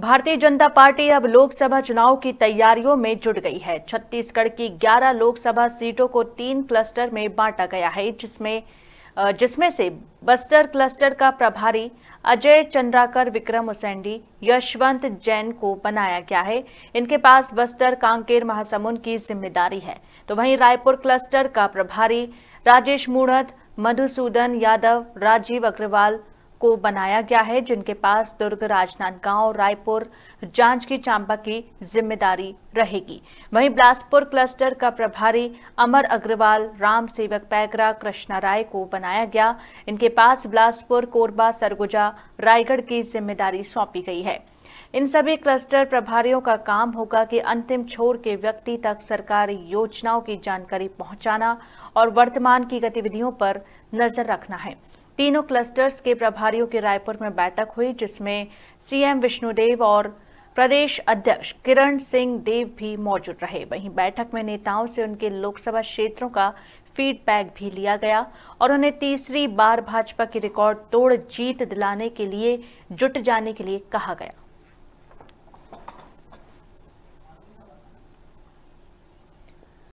भारतीय जनता पार्टी अब लोकसभा चुनाव की तैयारियों में जुट गई है छत्तीसगढ़ की 11 लोकसभा सीटों को तीन क्लस्टर में बांटा गया है जिसमें जिसमें से बस्तर क्लस्टर का प्रभारी अजय चंद्राकर विक्रम उसेंडी यशवंत जैन को बनाया गया है इनके पास बस्तर कांकेर महासमुंद की जिम्मेदारी है तो वहीं रायपुर क्लस्टर का प्रभारी राजेश मूढ़त मधुसूदन यादव राजीव अग्रवाल को बनाया गया है जिनके पास दुर्ग राजनांदगांव रायपुर जांच की चांपा की जिम्मेदारी रहेगी वहीं बिलासपुर क्लस्टर का प्रभारी अमर अग्रवाल राम सेवक पैगरा कृष्णा राय को बनाया गया इनके पास बिलासपुर कोरबा सरगुजा रायगढ़ की जिम्मेदारी सौंपी गई है इन सभी क्लस्टर प्रभारियों का काम होगा कि अंतिम छोर के व्यक्ति तक सरकारी योजनाओं की जानकारी पहुंचाना और वर्तमान की गतिविधियों पर नजर रखना है तीनों क्लस्टर्स के प्रभारियों की रायपुर में बैठक हुई जिसमें सीएम विष्णुदेव और प्रदेश अध्यक्ष किरण सिंह देव भी मौजूद रहे वहीं बैठक में नेताओं से उनके लोकसभा क्षेत्रों का फीडबैक भी लिया गया और उन्हें तीसरी बार भाजपा की रिकॉर्ड तोड़ जीत दिलाने के लिए जुट जाने के लिए कहा गया